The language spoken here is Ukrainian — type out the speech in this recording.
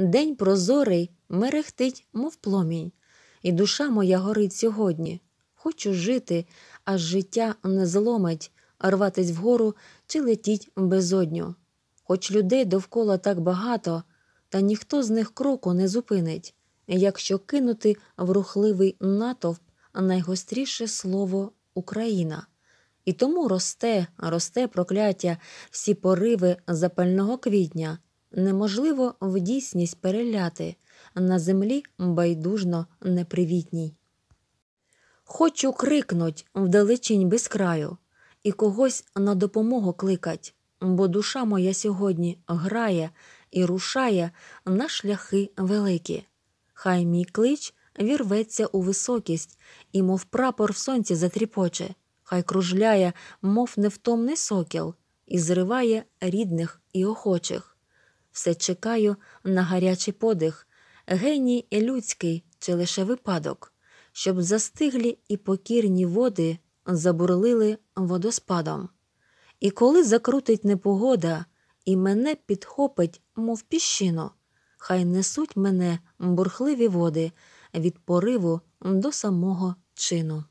День прозорий мерехтить, мов пломінь, і душа моя горить сьогодні. Хочу жити, аж життя не зломить, рватись вгору чи летіть безодню. Хоч людей довкола так багато, та ніхто з них кроку не зупинить, якщо кинути в рухливий натовп найгостріше слово Україна. І тому росте, росте прокляття всі пориви запального квітня неможливо в дійсність переляти на землі байдужно непривітній. Хочу крикнуть вдалечінь без краю і когось на допомогу кликать, бо душа моя сьогодні грає і рушає на шляхи великі. Хай мій клич вірветься у високість, і, мов прапор в сонці затріпоче, хай кружляє, мов невтомний сокіл, і зриває рідних і охочих все чекаю на гарячий подих, геній і людський чи лише випадок, щоб застиглі і покірні води забурлили водоспадом. І коли закрутить непогода і мене підхопить, мов піщину, хай несуть мене бурхливі води від пориву до самого чину.